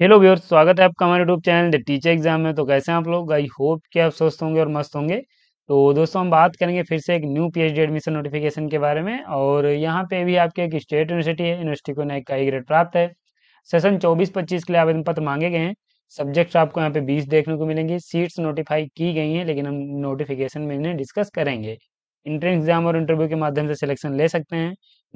hello व्यवर्स स्वागत है आपका हमारे YouTube channel the teacher exam में तो कैसे हैं आप लोग आई होप कि आप स्वस्थ होंगे और मस्त होंगे तो दोस्तों हम बात करेंगे फिर से एक न्यू पीएचडी एडमिशन नोटिफिकेशन के बारे में और यहाँ पे भी आपके एक स्टेट यूनिवर्सिटी है यूनिवर्सिटी को नए का ग्रेड प्राप्त है सेशन चौबीस पच्चीस के लिए आवेदन पत्र मांगे गए हैं सब्जेक्ट आपको यहाँ पे बीस देखने को मिलेंगे सीट्स नोटिफाई की गई हैं लेकिन हम नोटिफिकेशन में इन्हें डिस्कस करेंगे इंट्रेंस एग्जाम और इंटरव्यू के माध्यम से सिलेक्शन ले सकते हैं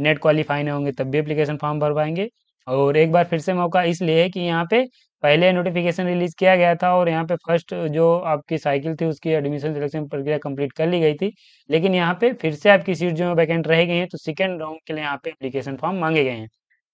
नेट क्वालिफाई नहीं होंगे तब भी अप्लीकेशन फॉर्म भरवाएंगे और एक बार फिर से मौका इसलिए है कि यहाँ पे पहले नोटिफिकेशन रिलीज किया गया था और यहाँ पे फर्स्ट जो आपकी साइकिल थी उसकी एडमिशन सिलेक्शन प्रक्रिया कंप्लीट कर ली गई थी लेकिन यहाँ पे फिर से आपकी सीट जो है वैकेंट रह गई है तो सेकेंड राउंड के लिए यहाँ पे अप्लीकेशन फॉर्म मांगे गए हैं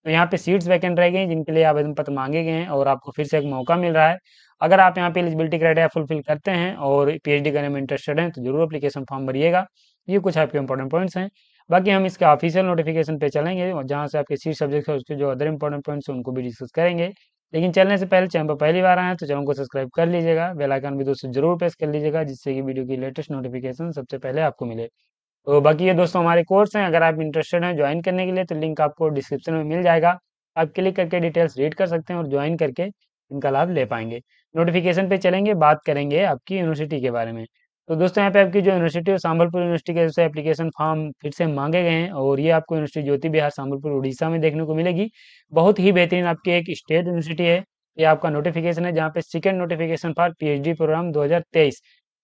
तो यहाँ पे सीट्स वैकेंट रह गई हैं जिनके लिए आवेदन पत्र मांगे गए हैं और आपको फिर से एक मौका मिल रहा है अगर आप यहाँ पे एलिजिबिलिटी क्राइटेरिया फुलफिल करते हैं और पीएचडी करने में इंटरेस्टेड हैं तो जरूर एप्लीकेशन फॉर्म भरिएगा ये कुछ आपके इंपॉर्टेंट पॉइंट्स हैं बाकी हम इसका ऑफिशियल नोटिफिकेशन पे चलेंगे जहाँ से आपके सीट सब्जेक्ट है उसके जो अदर इंपॉर्टेंट पॉइंट्स उनको भी डिस्कस करेंगे लेकिन चलने से पहले चैनल पर पहली बार आए हैं तो चैनल को सब्सक्राइब कर लीजिएगा बेलाइकन भी दोस्तों जरूर प्रेस कर लीजिएगा जिससे कि वीडियो की लेटेस्ट नोटिफिकेशन सबसे पहले आपको मिले तो बाकी ये दोस्तों हमारे कोर्स हैं अगर आप इंटरेस्टेड हैं ज्वाइन करने के लिए तो लिंक आपको डिस्क्रिप्शन में मिल जाएगा आप क्लिक करके डिटेल्स रीड कर सकते हैं और ज्वाइन करके इनका लाभ ले पाएंगे नोटिफिकेशन पे चलेंगे बात करेंगे आपकी यूनिवर्सिटी के बारे में तो दोस्तों यहाँ पे आपकी जो यूनिवर्सिटी है सांबलपुर यूनिवर्सिटी के जैसे एप्लीकेशन फॉर्म फिर से मांगे गए हैं और ये आपको यूनिवर्सिटी ज्योति बिहार सांबलपुर उड़ीसा में देखने को मिलेगी बहुत ही बेहतरीन आपकी एक स्टेट यूनिवर्सिटी है ये आपका नोटिफिकेशन है जहाँ पे second notification for P programme दो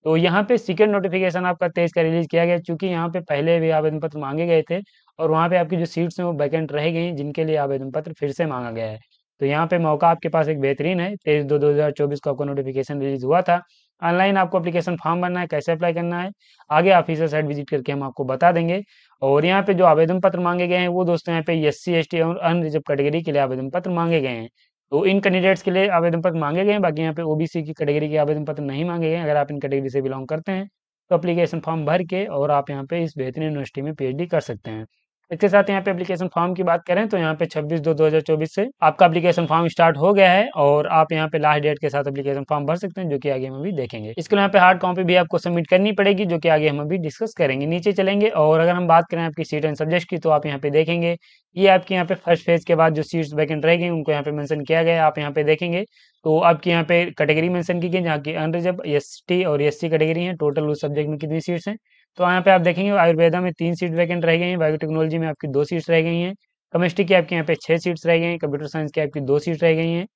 तो यहाँ पे सेकेंड नोटिफिकेशन आपका तेईस का रिलीज किया गया चूंकि यहाँ पे पहले भी आवेदन पत्र मांगे गए थे और वहाँ पे आपकी जो सीट्स हैं वो वैकेंट रह गई जिनके लिए आवेदन पत्र फिर से मांगा गया है तो यहाँ पे मौका आपके पास एक बेहतरीन है तेईस दो दो हजार चौबीस को आपका नोटिफिकेशन रिलीज हुआ था ऑनलाइन आपको अप्लीकेशन फॉर्म भरना है कैसे अप्लाई करना है आगे ऑफिसर साइड विजिट करके हम आपको बता देंगे और यहाँ पे जो आवेदन पत्र मांगे गए हैं वो दोस्तों यहाँ पे एस सी एस टी और अनरिजर्व कैटेगरी के लिए आवेदन पत्र मांगे गए हैं तो इन कैंडिडेट्स के लिए आवेदन पत्र मांगे गए हैं बाकी यहाँ पे ओबीसी की कैटेगरी के आवेदन पत्र नहीं मांगे गए अगर आप इन कैटेगरी से बिलोंग करते हैं तो अप्लीकेशन फॉर्म भर के और आप यहाँ पे इस बेहतरीन यूनिवर्सिटी में पी कर सकते हैं इसके साथ यहाँ पे एप्लीकेशन फॉर्म की बात करें तो यहाँ पे 26 दो 2024 से आपका एप्लीकेशन फॉर्म स्टार्ट हो गया है और आप यहाँ पे लास्ट डेट के साथ एप्लीकेशन फॉर्म भर सकते हैं जो कि आगे हम अभी देखेंगे इसके यहाँ पे हार्ड कॉपी भी आपको सबमिट करनी पड़ेगी जो कि आगे हम अभी डिस्कस करेंगे नीचे चलेंगे और अगर हम बात करें आपकी सीट एंड सब्जेक्ट की तो आप यहाँ पे देखेंगे ये आपके यहाँ पे फर्स्ट फेज के बाद जो सीट्स वैकेंट रहेगी उनको यहाँ पे मैंशन किया गया आप यहाँ पे देखेंगे तो आपके यहाँ पे कैटेगरी मेंशन की गई जहाँ की अनरिजर्व एस और एस कैटेगरी है टोटल उस सब्जेक्ट में कितनी सीट्स हैं तो यहाँ पे आप देखेंगे आयुर्वेदा में तीन सीट वैकेंट रह गई हैं बायोटेक्नोलॉजी में आपकी दो सीट्स रह गई हैं केमिस्ट्री की आपके यहाँ पे छः सीट्स रह गई हैं कंप्यूटर साइंस की आपकी दो सीट रह गई हैं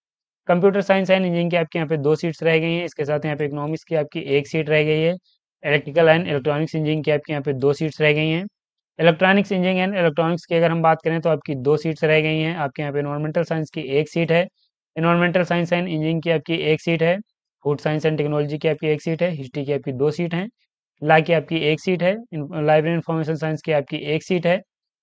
कंप्यूटर साइंस एंड इंजीनियरिंग की आपके यहाँ पे दो सीट्स रह गई हैं इसके साथ यहाँ पे इकोनॉमिक्स की आपकी एक सीट रह गई है इलेक्ट्रिकल एंड इलेक्ट्रॉनिक्स इंजीनियरिंग की आपके यहाँ पे दो सीट्स रह गई हैं इलेक्ट्रॉनिक्स इंजीनियरिंग एंड इलेक्ट्रॉनिक्स की अगर हम बात करें तो आपकी दो सीट्स रह गई हैं आपके यहाँ पे इन्वायरमेंटल साइंस की एक सीट है इन्वायरमेंटल साइंस एंड इंजीनियरिंग की आपकी एक सीट है फूड साइंस एंड टेक्नोलॉजी की आपकी एक सीट है हिस्ट्री की आपकी दो सीट हैं ला की आपकी एक सीट है लाइब्रेरी इन्फॉर्मेशन साइंस की आपकी एक सीट है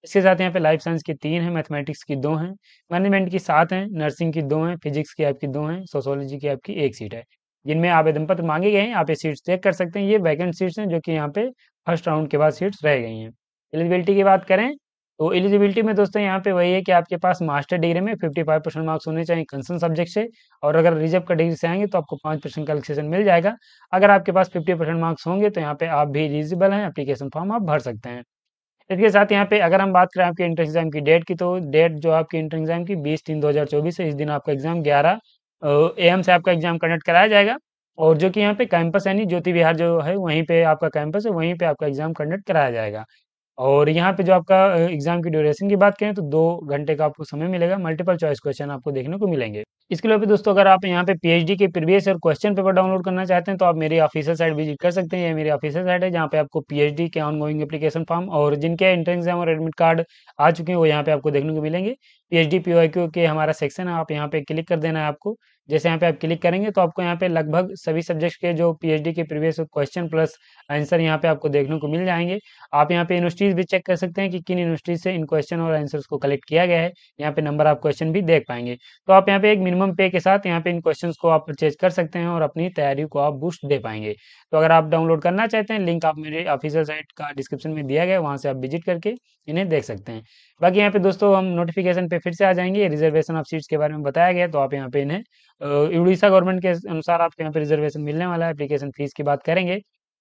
इसके साथ यहाँ पे लाइफ साइंस की तीन है मैथमेटिक्स की दो हैं मैनेजमेंट की सात हैं नर्सिंग की दो हैं फिजिक्स की आपकी दो हैं सोशोलॉजी की आपकी एक सीट है जिनमें आवेदन पत्र मांगे गए हैं आप ये सीट्स चेक कर सकते हैं ये वैकेंट सीट्स हैं जो कि यहाँ पे फर्स्ट राउंड के बाद सीट्स रह गई हैं एलिजिबिलिटी की बात करें तो एलिजिबिलिटी में दोस्तों यहाँ पे वही है कि आपके पास मास्टर डिग्री में 55 परसेंट मार्क्स होने चाहिए कंसर्न सब्जेक्ट से और अगर रिजर्व का डिग्री से आएंगे तो आपको 5 परसेंट का रिलेक्सेशन मिल जाएगा अगर आपके पास 50 परसेंट मार्क्स होंगे तो यहाँ पे आप भी एलिजिबल हैं एप्लीकेशन फॉर्म आप भर सकते हैं इसके साथ यहाँ पे अगर हम बात करें आपके इंटर एग्जाम की डेट की तो डेट जो आपकी इंटर एग्जाम की बीस तीन दो है इस दिन आपका एग्जाम ग्यारह ए से आपका एग्जाम कंडक्ट कराया जाएगा और जो कि यहाँ पे कैंपस यानी ज्योति विहार जो है वहीं पे आपका कैंपस है वहीं पे आपका एग्जाम कंडक्ट कराया जाएगा और यहाँ पे जो आपका एग्जाम की ड्यूरेशन की बात करें तो दो घंटे का आपको समय मिलेगा मल्टीपल चॉइस क्वेश्चन आपको देखने को मिलेंगे इसके अलावा दोस्तों अगर आप यहाँ पे पीएचडी के प्रीवियस और क्वेश्चन पेपर डाउनलोड करना चाहते हैं तो आप मेरी ऑफिसर साइट विजिट कर सकते हैं ये मेरी ऑफिसर साइट है जहाँ पे आपको पीएचडी के ऑनगोइंग एप्लीकेशन फॉर्म और जिनके एंट्रेंस एग्जाम और एडमिट कार्ड आ चुके हैं वो यहाँ पे आपको देखने को मिलेंगे P H D P Q के हमारा सेक्शन है आप यहाँ पे क्लिक कर देना है आपको जैसे यहाँ पे आप क्लिक करेंगे तो आपको यहाँ पे लगभग सभी सब्जेक्ट के जो पी एच डी के प्रीवियस क्वेश्चन प्लस आंसर यहाँ पे आपको देखने को मिल जाएंगे आप यहाँ पे यूनिवर्सिटीज भी चेक कर सकते हैं कि किन यूनिवर्सिटीज से इन क्वेश्चन और आंसर्स को कलेक्ट किया गया है यहाँ पे नंबर आप क्वेश्चन भी देख पाएंगे तो आप यहाँ पे एक मिनिमम पे के साथ यहाँ पे इन क्वेश्चन को आप परचेज कर सकते हैं और अपनी तैयारी को आप बूस्ट दे पाएंगे तो अगर आप डाउनलोड करना चाहते हैं लिंक आप मेरे ऑफिसियल साइट का डिस्क्रिप्शन में दिया गया है वहाँ से आप विजिट करके इन्हें देख सकते हैं बाकी यहाँ पे दोस्तों हम नोटिफिकेशन पे फिर से आ जाएंगे रिजर्वेशन ऑफ सीट्स के बारे में बताया गया तो आप यहाँ पे इन्हें उड़ीसा गवर्नमेंट के अनुसार आपको यहाँ पे रिजर्वेशन मिलने वाला है एप्लीकेशन फीस की बात करेंगे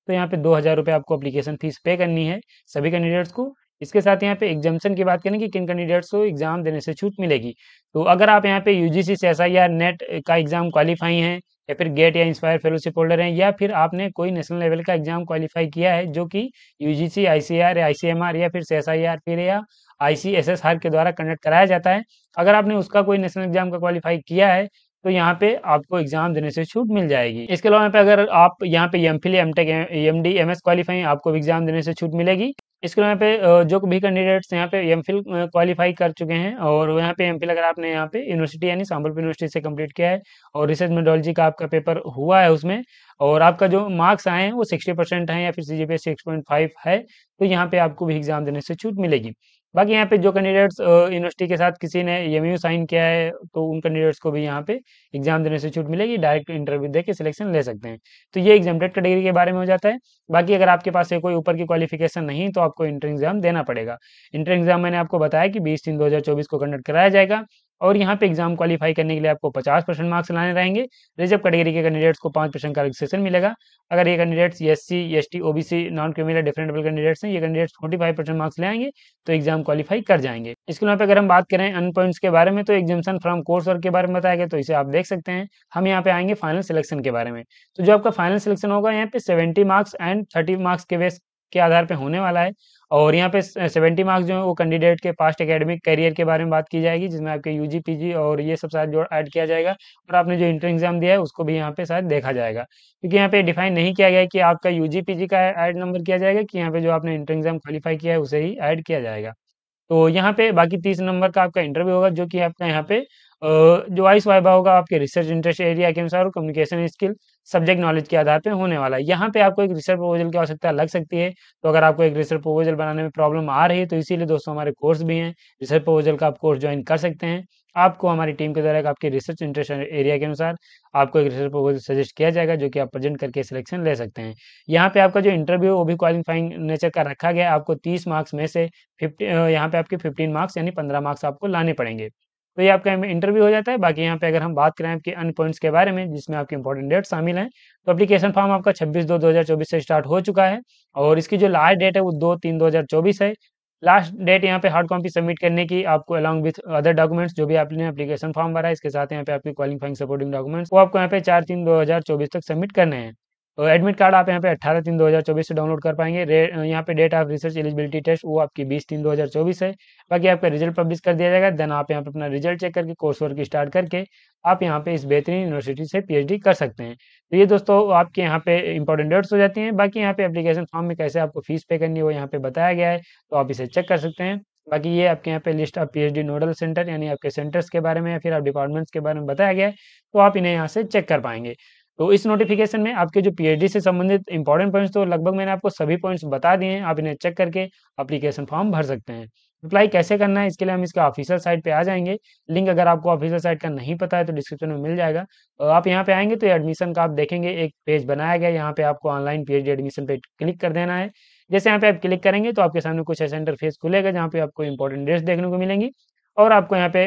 तो यहाँ पे दो हज़ार रुपये आपको अप्लीकेशन फीस पे करनी है सभी कैंडिडेट्स को इसके साथ यहाँ पे एग्जामेशन की बात करें कि किन कैंडिडेट्स को एग्जाम देने से छूट मिलेगी तो अगर आप यहाँ पे यूजीसी से एस नेट का एग्जाम क्वालिफाई हैं या फिर गेट या इंस्पायर फेलोशिप होल्डर हैं या फिर आपने कोई नेशनल लेवल का एग्जाम क्वालिफाई किया है जो कि यूजीसी आईसीआर या आईसीएमआर या फिर एस आई आर फिर या I C S S R के द्वारा कंडक्ट कराया जाता है अगर आपने उसका कोई नेशनल एग्जाम का क्वालिफाई किया है तो यहाँ पे आपको एग्जाम देने से छूट मिल जाएगी इसके अलावा यहाँ पे अगर आप यहाँ पे M Phil M Tech M D M S qualify आपको एग्जाम देने से छूट मिलेगी इसके यहाँ पे जो भी कैंडिडेट्स यहाँ पे एम फिल क्वालिफाई कर चुके हैं और यहाँ पे एम फिल अगर आपने यहाँ पे यूनिवर्सिटी यानी सांबलपुर यूनिवर्सिटी से कंप्लीट किया है और रिसर्च मेडोलॉजी का आपका पेपर हुआ है उसमें और आपका जो मार्क्स आए हैं वो सिक्सटी परसेंट है या फिर C G six point five है तो यहाँ पे आपको भी एग्जाम देने से छूट मिलेगी बाकी यहाँ पे जो कैंडिडेट्स यूनिवर्सिटी के साथ किसी ने एम साइन किया है तो उन कैंडिडेट्स को भी यहाँ पे एग्जाम देने से छूट मिलेगी डायरेक्ट इंटरव्यू दे के सिलेक्शन ले सकते हैं तो ये डेट कैटेगरी के बारे में हो जाता है बाकी अगर आपके पास कोई ऊपर की क्वालिफिकेशन नहीं तो आपको इंटर एग्जाम देना पड़ेगा इंटर एग्जाम मैंने आपको बताया कि बीस तीन दो को कंडक्ट कराया जाएगा और यहाँ पे एग्जाम क्वालिफाई करने के लिए आपको 50 परसेंट मार्क्स लाने रहेंगे रिजर्व कैटेगरी के कैंडिडेट्स को 5 परसेंट का रजिस्ट्रेशन मिलेगा अगर ये candidates S C S T O C non criminal differently abled candidates हैं ये कैंडिडेट्स 45 परसेंट मार्क्स लाएंगे तो एग्जाम क्वालिफाई कर जाएंगे इसके अलावा अगर हम बात करें अन पॉइंट्स के बारे में तो एग्जामेशन फ्रॉम कोर्स वर्क के बारे में बताया गया तो इसे आप देख सकते हैं हम यहाँ पे आएंगे फाइनल सिलेक्शन के बारे में तो जो आपका फाइनल सिलेक्शन होगा यहाँ पे seventy marks and thirty marks के बेस के आधार पे होने वाला है और यहाँ पे सेवेंटी मार्क्स जो है वो कैंडिडेट के पास्ट एकेडमिक कैरियर के बारे में बात की जाएगी जिसमें आपके यू पीजी और ये सब साथ जोड़ ऐड किया जाएगा और आपने जो इंटर एग्जाम दिया है उसको भी यहाँ पे शायद देखा जाएगा क्योंकि यहाँ पे डिफाइन नहीं किया गया कि आपका यू पीजी का ऐड नंबर किया जाएगा कि यहाँ पे जो आपने इंटर एग्जाम क्वालिफाई किया है उसे ही ऐड किया जाएगा तो यहाँ पे बाकी तीस नंबर का आपका इंटरव्यू होगा जो कि आपका यहाँ पे जो वाइस वाइबा होगा आपके रिसर्च इंटरेस्ट एरिया के अनुसार कम्युनिकेशन स्किल सब्जेक्ट नॉलेज के आधार पे होने वाला है यहाँ पे आपको एक रिसर्च प्रपोजल की आवश्यकता लग सकती है तो अगर आपको एक रिसर्च प्रपोजल बनाने में प्रॉब्लम आ रही है तो इसीलिए दोस्तों हमारे कोर्स भी हैं रिसर्च प्रपोजल का आप कोर्स ज्वाइन कर सकते हैं आपको हमारी टीम के द्वारा आपके रिसर्च इंटरेस्ट एरिया के अनुसार आपको एक रिसर्च प्रपोजल सजेस्ट किया जाएगा जो कि आप प्रेजेंट करके सिलेक्शन ले सकते हैं यहाँ पे आपका जो इंटरव्यू वो भी क्वालिफाइंग नेचर का रखा गया आपको तीस मार्क्स में से फिफ्टी यहाँ पे आपके फिफ्टीन मार्क्स यानी पंद्रह मार्क्स आपको लाने पड़ेंगे तो ये आपका इंटरव्यू हो जाता है बाकी यहाँ पे अगर हम बात करें आपके अन पॉइंट्स के बारे में जिसमें आपके इंपॉर्टेंट डेट शामिल हैं तो एप्लीकेशन फॉर्म आपका 26 दो 2024 से स्टार्ट हो चुका है और इसकी जो लास्ट डेट है वो दो तीन चौबीस है लास्ट डेट यहाँ पे हार्ड कॉपी सबमिट करने की आपको अलॉन्ग विथ अदर डॉक्यूमेंट्स जो भी आपने अप्लीकेशन फॉर्म भरा है इसके साथ यहाँ पे आपकी क्वालिफाइंग सपोर्टिंग डॉक्यूमेंट्स वो आपको यहाँ पे चार तीन दो हजार चौबीस तक सबमिट करने हैं तो एडमिट कार्ड आप यहाँ पे 18 तीन 2024 से डाउनलोड कर पाएंगे यहाँ पे date of research eligibility test वो आपकी 20 तीन 2024 है बाकी आपका रिजल्ट पब्लिश कर दिया जाएगा देन आप यहाँ पे अपना रिजल्ट चेक करके कोर्स वर्क स्टार्ट करके आप यहाँ पे इस बेहतरीन यूनिवर्सिटी से पीएचडी कर सकते हैं तो ये दोस्तों आपके यहाँ पे इंपॉर्टेंट डेट्स हो जाती है बाकी यहाँ पे एप्लीकेशन फॉर्म में कैसे आपको फीस पे करनी है वो यहाँ पे बताया गया है तो आप इसे चेक कर सकते हैं बाकी ये आपके यहाँ पे list of PhD nodal centre यानी आपके सेंटर्स के बारे में या फिर आप डिपार्टमेंट्स के बारे में बताया गया है तो आप इन्हें यहाँ से चेक कर पाएंगे तो इस नोटिफिकेशन में आपके जो पीएचडी से संबंधित इंपॉर्टेंट पॉइंट्स तो लगभग मैंने आपको सभी पॉइंट्स बता दिए हैं आप इन्हें चेक करके अप्लीकेशन फॉर्म भर सकते हैं अप्लाई कैसे करना है इसके लिए हम इसके ऑफिशियल साइट पे आ जाएंगे लिंक अगर आपको ऑफिशियल साइट का नहीं पता है तो डिस्क्रिप्शन में मिल जाएगा आप यहाँ पे आएंगे तो एडमिशन का आप देखेंगे एक पेज बनाया गया यहाँ पे आपको ऑनलाइन पीएचडी एडमिशन पे क्लिक कर देना है जैसे यहाँ पे आप क्लिक करेंगे तो आपके सामने कुछ ऐसा इंटरफेस खुलेगा जहाँ पे आपको इंपॉर्टेंट डेट्स देखने को मिलेंगी और आपको यहाँ पे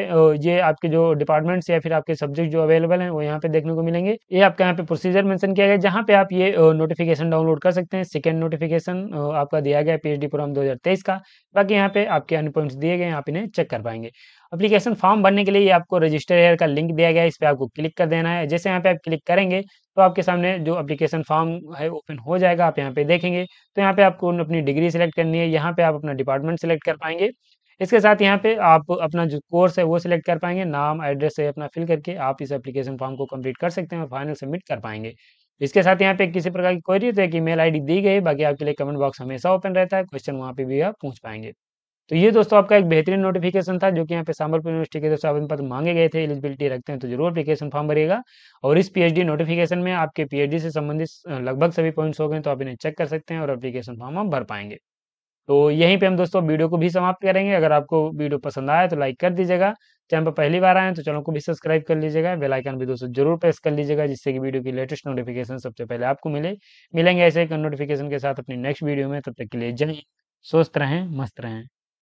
ये आपके जो डिपार्टमेंट्स या फिर आपके सब्जेक्ट जो अवेलेबल हैं वो यहाँ पे देखने को मिलेंगे ये आपका यहाँ पे प्रोसीजर मेंशन किया गया जहाँ पे आप ये नोटिफिकेशन डाउनलोड कर सकते हैं सेकेंड नोटिफिकेशन आपका दिया गया पी एच प्रोग्राम 2023 का बाकी यहाँ पे आपके अन्य पॉइंट्स दिए गए आप इन्हें चेक कर पाएंगे अपलीकेशन फॉर्म भरने के लिए आपको रजिस्टर एयर का लिंक दिया गया है इस पर आपको क्लिक कर देना है जैसे यहाँ पे आप क्लिक करेंगे तो आपके सामने जो अपलीकेशन फॉर्म है ओपन हो जाएगा आप यहाँ पे देखेंगे तो यहाँ पे आपको अपनी डिग्री सेलेक्ट करनी है यहाँ पे आप अपना डिपार्टमेंट सेलेक्ट कर पाएंगे इसके साथ यहाँ पे आप अपना जो कोर्स है वो सिलेक्ट कर पाएंगे नाम एड्रेस है अपना फिल करके आप इस एप्लीकेशन फॉर्म को कंप्लीट कर सकते हैं और फाइनल सबमिट कर पाएंगे इसके साथ यहाँ पे किसी प्रकार की क्वेरी तो एक ईमेल आईडी दी गई बाकी आपके लिए कमेंट बॉक्स हमेशा ओपन रहता है क्वेश्चन वहाँ पे भी आप पूछ पाएंगे तो ये दोस्तों आपका एक बेहतरीन नोटिफिकेशन था जो कि यहाँ पे सांबलपुर यूनिवर्सिटी के दोस्तों आवेदन पत्र मांगे गए थे एलिजिबिलिटी रखते हैं तो जरूर एप्लीकेशन फॉर्म भरेगा और इस पीएचडी नोटिफिकेशन में आपके पीएचडी से संबंधित लगभग सभी पॉइंट्स हो गए तो आप इन्हें चेक कर सकते हैं और एप्लीकेशन फॉर्म आप भर पाएंगे तो यहीं पे हम दोस्तों वीडियो को भी समाप्त करेंगे अगर आपको वीडियो पसंद आया तो लाइक कर दीजिएगा चैनल पर पहली बार आए तो चैनल को भी सब्सक्राइब कर लीजिएगा बेल आइकन भी दोस्तों जरूर प्रेस कर लीजिएगा जिससे कि वीडियो की लेटेस्ट नोटिफिकेशन सबसे पहले आपको मिले मिलेंगे ऐसे नोटिफिकेशन के साथ अपनी नेक्स्ट वीडियो में तब तक के लिए जय स्वस्थ रहें मस्त रहें